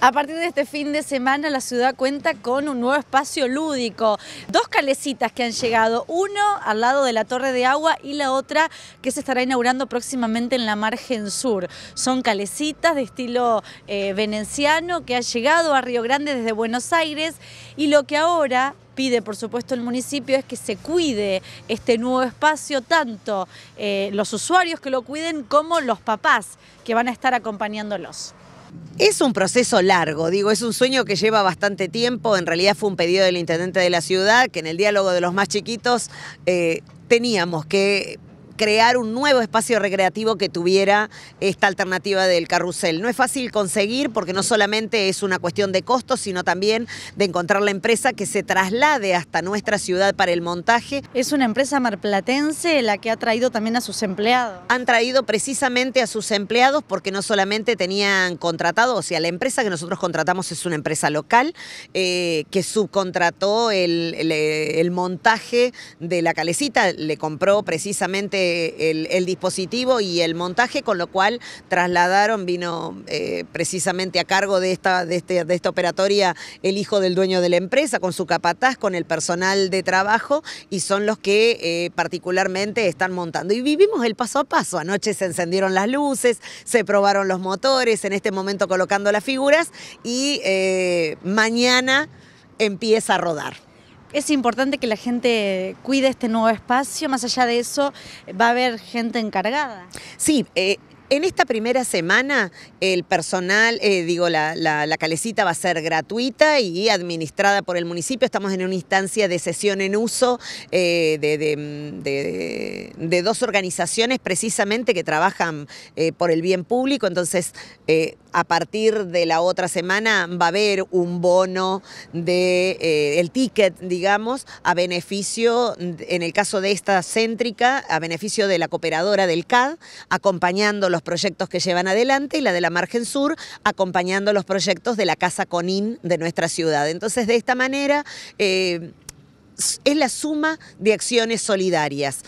A partir de este fin de semana la ciudad cuenta con un nuevo espacio lúdico. Dos calecitas que han llegado, uno al lado de la Torre de Agua y la otra que se estará inaugurando próximamente en la Margen Sur. Son calecitas de estilo eh, veneciano que han llegado a Río Grande desde Buenos Aires y lo que ahora pide, por supuesto, el municipio es que se cuide este nuevo espacio, tanto eh, los usuarios que lo cuiden como los papás que van a estar acompañándolos. Es un proceso largo, digo, es un sueño que lleva bastante tiempo. En realidad fue un pedido del intendente de la ciudad que en el diálogo de los más chiquitos eh, teníamos que crear un nuevo espacio recreativo que tuviera esta alternativa del carrusel. No es fácil conseguir porque no solamente es una cuestión de costos, sino también de encontrar la empresa que se traslade hasta nuestra ciudad para el montaje. Es una empresa marplatense la que ha traído también a sus empleados. Han traído precisamente a sus empleados porque no solamente tenían contratado, o sea, la empresa que nosotros contratamos es una empresa local eh, que subcontrató el, eh, el montaje de la calecita, le compró precisamente eh, el, dispositivo y el montaje, con lo cual trasladaron, vino eh, precisamente a cargo de esta, este, de, esta operatoria el hijo del dueño de la empresa, con su capataz, con el personal de trabajo, y son los que eh, particularmente están montando. Y vivimos el paso a paso. Anoche se encendieron las luces, se probaron los motores, en este momento colocando las figuras, y mañana empieza a rodar es importante que la gente cuide este nuevo espacio, más allá de eso va a haber gente encargada. Sí, eh, en esta primera semana el personal, eh, digo, la, la, calecita va a ser gratuita y administrada por el municipio. Estamos en una instancia de sesión en uso eh, de, dos organizaciones precisamente que trabajan eh, por el bien público. Entonces, a partir de la otra semana va a haber un bono de el ticket, digamos, a beneficio, en el caso de esta céntrica, a beneficio de la cooperadora del CAD, acompañando los proyectos que llevan adelante y la de la Margen Sur acompañando los proyectos de la Casa Conin de nuestra ciudad. Entonces, de esta manera... Eh, es la suma de acciones solidarias.